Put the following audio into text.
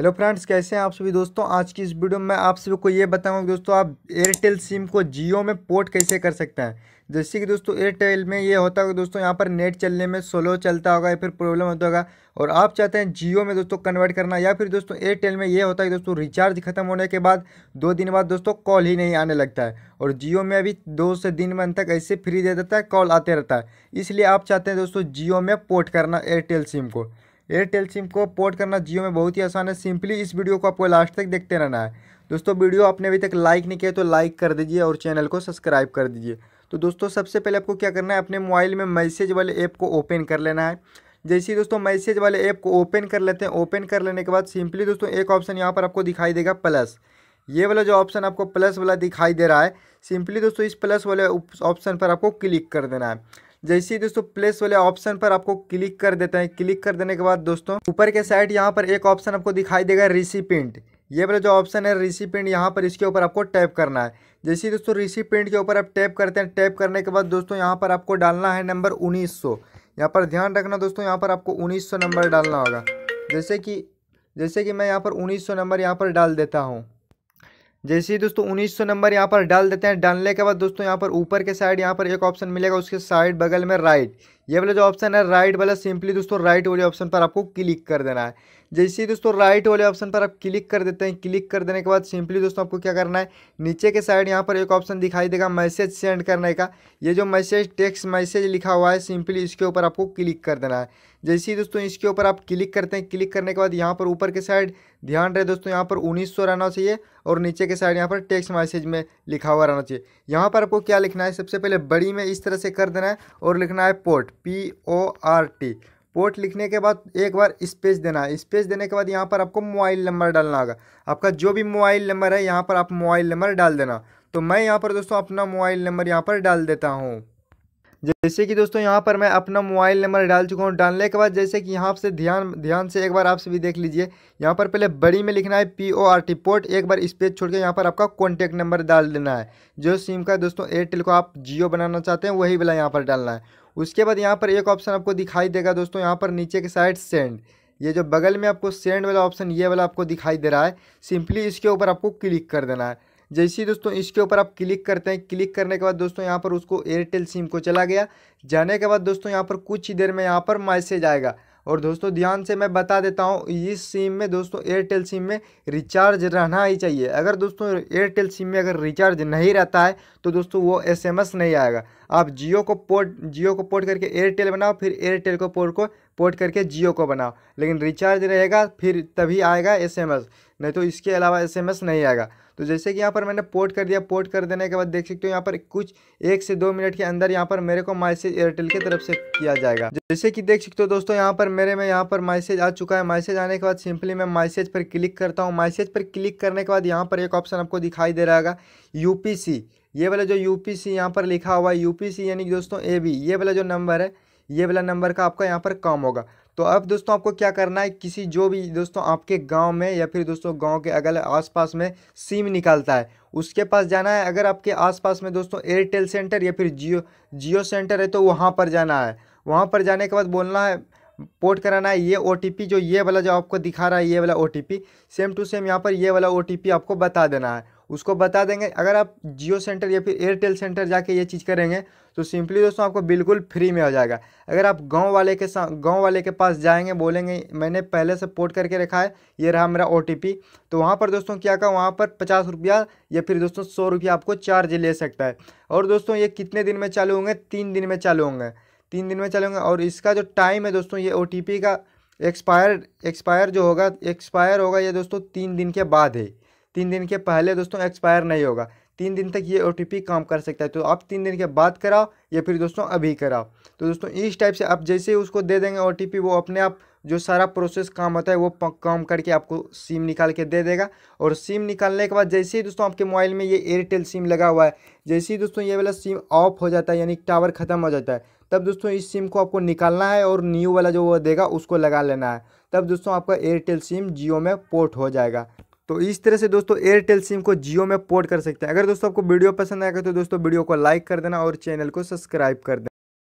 hello friends कैसे हैं आप सभी दोस्तों आज की इस वीडियो में आप सभी को ये बताऊंगा दोस्तों आप एयरटेल सिम को जियो में पोर्ट कैसे कर सकते हैं जैसे कि दोस्तों एयरटेल में ये होता होगा दोस्तों यहाँ पर नेट चलने में स्लो चलता होगा या फिर प्रॉब्लम होता होगा और आप चाहते हैं जियो में दोस्तों कन्वर्ट करना या फिर दोस्तों एयरटेल में ये होता है कि दोस्तों रिचार्ज खत्म होने के बाद दो दिन बाद दोस्तों कॉल ही नहीं आने लगता है और जियो में अभी दो से दिन मन तक ऐसे फ्री दे देता है कॉल आते रहता है इसलिए आप चाहते हैं दोस्तों जियो में पोर्ट करना एयरटेल सिम को एयरटेल सिम को पोर्ट करना जियो में बहुत ही आसान है सिंपली इस वीडियो को आपको लास्ट तक देखते रहना है दोस्तों वीडियो आपने अभी तक लाइक नहीं किया तो लाइक कर दीजिए और चैनल को सब्सक्राइब कर दीजिए तो दोस्तों सबसे पहले आपको क्या करना है अपने मोबाइल में मैसेज वाले ऐप को ओपन कर लेना है जैसे ही दोस्तों मैसेज वाले ऐप को ओपन कर लेते हैं ओपन कर लेने के बाद सिंपली दोस्तों एक ऑप्शन यहाँ पर आपको दिखाई देगा प्लस ये वाला जो ऑप्शन आपको प्लस वाला दिखाई दे रहा है सिंपली दोस्तों इस प्लस वाले ऑप्शन पर आपको क्लिक कर देना है जैसे ही दोस्तों प्लेस वाले ऑप्शन पर आपको क्लिक कर देते हैं क्लिक कर देने के बाद दोस्तों ऊपर के साइड यहाँ पर एक ऑप्शन आपको दिखाई देगा रिसिपेंट ये वाला जो ऑप्शन है रिसिपेंट यहाँ पर इसके ऊपर आपको टैप करना है जैसे ही दोस्तों रिसिपेंट के ऊपर आप टैप करते हैं टैप करने के बाद दोस्तों यहाँ पर आपको डालना है नंबर उन्नीस सौ यहाँ पर ध्यान रखना दोस्तों यहाँ पर आपको उन्नीस सौ नंबर डालना होगा जैसे कि जैसे कि मैं यहाँ पर उन्नीस सौ नंबर यहाँ पर डाल देता हूँ जैसे ही दोस्तों 1900 नंबर यहाँ पर डाल देते हैं डालने के बाद दोस्तों यहाँ पर ऊपर के साइड यहाँ पर एक ऑप्शन मिलेगा उसके साइड बगल में राइट ये वाला जो ऑप्शन है राइट वाला सिंपली दोस्तों राइट वाले ऑप्शन पर आपको क्लिक कर देना है जैसे ही दोस्तों राइट वाले ऑप्शन पर आप क्लिक कर देते हैं क्लिक कर देने के बाद सिंपली दोस्तों आपको क्या करना है नीचे के साइड यहाँ पर एक ऑप्शन दिखाई देगा मैसेज सेंड करने का ये जो मैसेज टेक्स्ट मैसेज लिखा हुआ है सिंपली इसके ऊपर आपको क्लिक कर देना है जैसे ही दोस्तों इसके ऊपर आप क्लिक करते हैं क्लिक करने के बाद यहाँ पर ऊपर के साइड ध्यान रहे दोस्तों यहाँ पर उन्नीस सौ रहना चाहिए और नीचे के साइड यहाँ पर टेक्स्ट मैसेज में लिखा हुआ रहना चाहिए यहाँ पर आपको क्या लिखना है सबसे पहले बड़ी में इस तरह से कर देना है और लिखना है port port P O R T port लिखने के बाद एक बार स्पेस देना है स्पेस देने के बाद यहाँ पर आपको मोबाइल नंबर डालना होगा आपका जो भी मोबाइल नंबर है यहाँ पर आप मोबाइल नंबर डाल देना तो मैं यहाँ पर दोस्तों अपना मोबाइल नंबर यहाँ पर डाल देता हूँ जैसे कि दोस्तों यहाँ पर मैं अपना मोबाइल नंबर डाल चुका हूँ डालने के बाद जैसे कि यहाँ से ध्यान ध्यान से एक बार आप सभी देख लीजिए यहाँ पर पहले बड़ी में लिखना है P O R T port एक बार स्पेस छोड़ के यहाँ पर आपका कॉन्टैक्ट नंबर डाल देना है जो सिम का दोस्तों एयरटेल को आप जियो बनाना चाहते हैं वही वाला यहाँ पर डालना है उसके बाद यहाँ पर एक ऑप्शन आपको दिखाई देगा दोस्तों यहाँ पर नीचे के साइड सेंड ये जो बगल में आपको सेंड वाला ऑप्शन ये वाला आपको दिखाई दे रहा है सिंपली इसके ऊपर आपको क्लिक कर देना है जैसे ही दोस्तों इसके ऊपर आप क्लिक करते हैं क्लिक करने के बाद दोस्तों यहाँ पर उसको एयरटेल सिम को चला गया जाने के बाद दोस्तों यहाँ पर कुछ ही देर में यहाँ पर मैसेज आएगा और दोस्तों ध्यान से मैं बता देता हूँ इस सिम में दोस्तों एयरटेल सिम में रिचार्ज रहना ही चाहिए अगर दोस्तों एयरटेल सिम में अगर रिचार्ज नहीं रहता है तो दोस्तों वो एस नहीं आएगा आप जियो को पोर्ट जियो को पोर्ट करके एयरटेल बनाओ फिर एयरटेल को पोर्ट को पोर्ट करके जियो को बनाओ लेकिन रिचार्ज रहेगा फिर तभी आएगा एस नहीं तो इसके अलावा एस नहीं आएगा तो जैसे कि यहाँ पर मैंने पोर्ट कर दिया पोर्ट कर देने के बाद देख सकते हो यहाँ पर कुछ एक से दो मिनट के अंदर यहाँ पर मेरे को मैसेज एयरटेल की तरफ से किया जाएगा जैसे कि देख सकते हो दोस्तों यहाँ पर मेरे में यहाँ पर मैसेज आ चुका है मैसेज आने के बाद सिंपली मैं मैसेज पर क्लिक करता हूँ मैसेज पर क्लिक करने के बाद यहाँ पर एक ऑप्शन आपको दिखाई दे रहा है यूपीसी ये वाला जो यू पी सी यहाँ पर लिखा हुआ है यू पी सी यानी कि दोस्तों ए बी ये वाला जो नंबर है ये वाला नंबर का आपका यहाँ पर कम होगा तो अब दोस्तों आपको क्या करना है किसी जो भी दोस्तों आपके गांव में या फिर दोस्तों गांव के अगल आसपास में सिम निकालता है उसके पास जाना है अगर आपके आसपास में दोस्तों एयरटेल सेंटर या फिर जियो जियो सेंटर है तो वहाँ पर जाना है वहाँ पर जाने के बाद बोलना है पोर्ट कराना है ये ओ जो ये वाला जो आपको दिखा रहा है ये वाला ओ सेम टू सेम यहाँ पर ये वाला ओ आपको बता देना है उसको बता देंगे अगर आप जियो सेंटर या फिर एयरटेल सेंटर जाके ये चीज़ करेंगे तो सिंपली दोस्तों आपको बिल्कुल फ्री में हो जाएगा अगर आप गांव वाले के गांव वाले के पास जाएंगे बोलेंगे मैंने पहले से पोर्ट करके रखा है ये रहा मेरा ओ तो वहाँ पर दोस्तों क्या का वहाँ पर पचास रुपया या फिर दोस्तों सौ रुपया आपको चार्ज ले सकता है और दोस्तों ये कितने दिन में चालू होंगे तीन दिन में चालू होंगे तीन दिन में चलेंगे और इसका जो टाइम है दोस्तों ये ओ का एक्सपायर एक्सपायर जो होगा एक्सपायर होगा ये दोस्तों तीन दिन के बाद है तीन दिन के पहले दोस्तों एक्सपायर नहीं होगा तीन दिन तक ये ओ काम कर सकता है तो आप तीन दिन के बाद कराओ या फिर दोस्तों अभी कराओ तो दोस्तों इस टाइप से आप जैसे ही उसको दे देंगे ओ वो अपने आप जो सारा प्रोसेस काम होता है वो काम करके आपको सिम निकाल के दे देगा और सिम निकालने के बाद जैसे ही दोस्तों आपके मोबाइल में ये एयरटेल सिम लगा हुआ है जैसे ही दोस्तों ये वाला सिम ऑफ हो जाता है यानी टावर ख़त्म हो जाता है तब दोस्तों इस सिम को आपको निकालना है और न्यू वाला जो वो देगा उसको लगा लेना है तब दोस्तों आपका एयरटेल सिम जियो में पोर्ट हो जाएगा तो इस तरह से दोस्तों एयरटेल सिम को जियो में पोर्ट कर सकते हैं अगर दोस्तों आपको वीडियो पसंद आएगा तो दोस्तों वीडियो को लाइक कर देना और चैनल को सब्सक्राइब कर देना